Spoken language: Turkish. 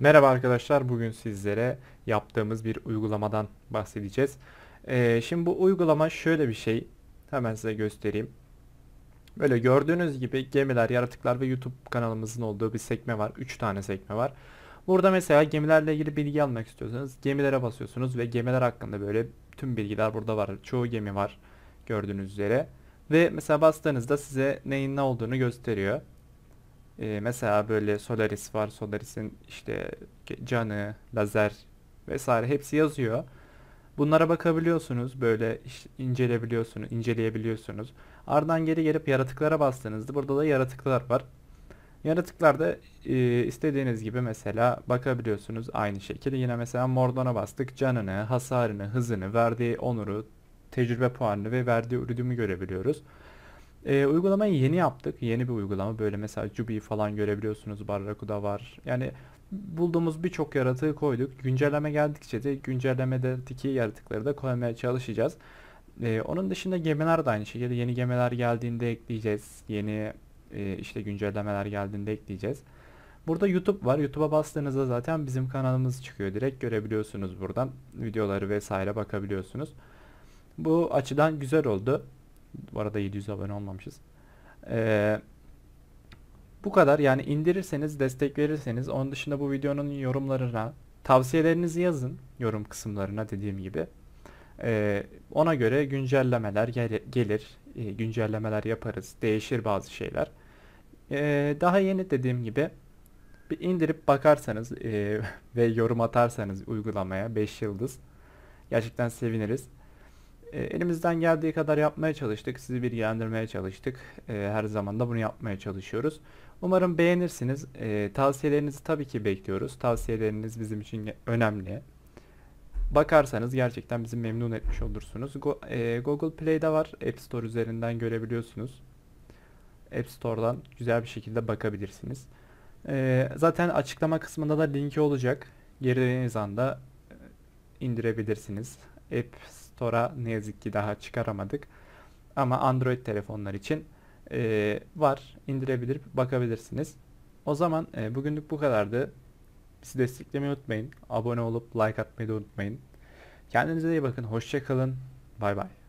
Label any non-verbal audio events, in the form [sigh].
Merhaba arkadaşlar bugün sizlere yaptığımız bir uygulamadan bahsedeceğiz. Ee, şimdi bu uygulama şöyle bir şey hemen size göstereyim. Böyle gördüğünüz gibi gemiler, yaratıklar ve YouTube kanalımızın olduğu bir sekme var. 3 tane sekme var. Burada mesela gemilerle ilgili bilgi almak istiyorsanız gemilere basıyorsunuz ve gemiler hakkında böyle tüm bilgiler burada var. Çoğu gemi var gördüğünüz üzere. Ve mesela bastığınızda size neyin ne olduğunu gösteriyor. E, mesela böyle Solaris var. Solaris'in işte canı, lazer vesaire hepsi yazıyor. Bunlara bakabiliyorsunuz. Böyle incelebiliyorsunuz, inceleyebiliyorsunuz. Ardından geri gelip yaratıklara bastığınızda burada da yaratıklar var. Yaratıklarda e, istediğiniz gibi mesela bakabiliyorsunuz aynı şekilde. Yine mesela Mordon'a bastık. Canını, hasarını, hızını, verdiği onuru, tecrübe puanını ve verdiği ürünümü görebiliyoruz. E, uygulamayı yeni yaptık. Yeni bir uygulama. Böyle mesela Jubi'yi falan görebiliyorsunuz. Barracuda var. Yani bulduğumuz birçok yaratığı koyduk. Güncelleme geldikçe de güncellemedeki yaratıkları da koymaya çalışacağız. E, onun dışında gemiler de aynı şekilde. Yeni gemiler geldiğinde ekleyeceğiz. Yeni e, işte güncellemeler geldiğinde ekleyeceğiz. Burada YouTube var. YouTube'a bastığınızda zaten bizim kanalımız çıkıyor. Direkt görebiliyorsunuz buradan. Videoları vesaire bakabiliyorsunuz. Bu açıdan güzel oldu. Bu arada 700 abone olmamışız. Ee, bu kadar yani indirirseniz destek verirseniz onun dışında bu videonun yorumlarına tavsiyelerinizi yazın yorum kısımlarına dediğim gibi. Ee, ona göre güncellemeler gel gelir. Ee, güncellemeler yaparız. Değişir bazı şeyler. Ee, daha yeni dediğim gibi bir indirip bakarsanız e, [laughs] ve yorum atarsanız uygulamaya 5 yıldız gerçekten seviniriz. Ee, elimizden geldiği kadar yapmaya çalıştık. Sizi bilgilendirmeye çalıştık. Ee, her zaman da bunu yapmaya çalışıyoruz. Umarım beğenirsiniz. Ee, tavsiyelerinizi tabii ki bekliyoruz. Tavsiyeleriniz bizim için önemli. Bakarsanız gerçekten bizi memnun etmiş olursunuz. E, Google Play'de var. App Store üzerinden görebiliyorsunuz. App Store'dan güzel bir şekilde bakabilirsiniz. zaten açıklama kısmında da linki olacak. Girdiğiniz anda e, indirebilirsiniz. App Store'a ne yazık ki daha çıkaramadık. Ama Android telefonlar için e, var. İndirebilir, bakabilirsiniz. O zaman e, bugünlük bu kadardı. Bizi desteklemeyi unutmayın. Abone olup like atmayı da unutmayın. Kendinize iyi bakın. Hoşçakalın. Bay bay.